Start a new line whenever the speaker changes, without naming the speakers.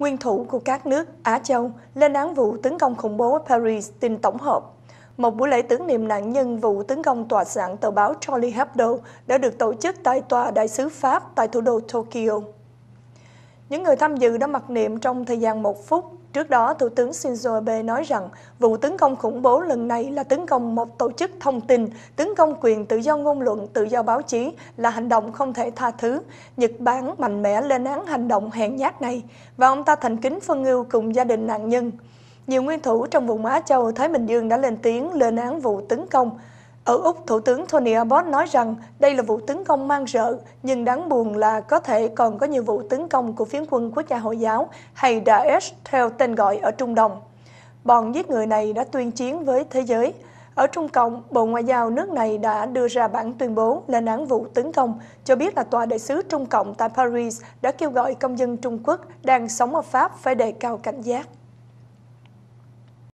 nguyên thủ của các nước Á Châu, lên án vụ tấn công khủng bố Paris tin tổng hợp. Một buổi lễ tưởng niệm nạn nhân vụ tấn công tòa soạn tờ báo Charlie Hebdo đã được tổ chức tại tòa đại sứ Pháp tại thủ đô Tokyo. Những người tham dự đã mặc niệm trong thời gian một phút. Trước đó, Thủ tướng Shinzo Abe nói rằng vụ tấn công khủng bố lần này là tấn công một tổ chức thông tin, tấn công quyền tự do ngôn luận, tự do báo chí là hành động không thể tha thứ. Nhật Bản mạnh mẽ lên án hành động hèn nhát này và ông ta thành kính phân ưu cùng gia đình nạn nhân. Nhiều nguyên thủ trong vùng Á Châu, Thái Bình Dương đã lên tiếng lên án vụ tấn công. Ở Úc, Thủ tướng Tony Abbott nói rằng đây là vụ tấn công mang rợ, nhưng đáng buồn là có thể còn có nhiều vụ tấn công của phiến quân quốc gia Hồi giáo hay Daesh theo tên gọi ở Trung Đông. Bọn giết người này đã tuyên chiến với thế giới. Ở Trung Cộng, Bộ Ngoại giao nước này đã đưa ra bản tuyên bố lên án vụ tấn công, cho biết là Tòa đại sứ Trung Cộng tại Paris đã kêu gọi công dân Trung Quốc đang sống ở Pháp phải đề cao cảnh giác.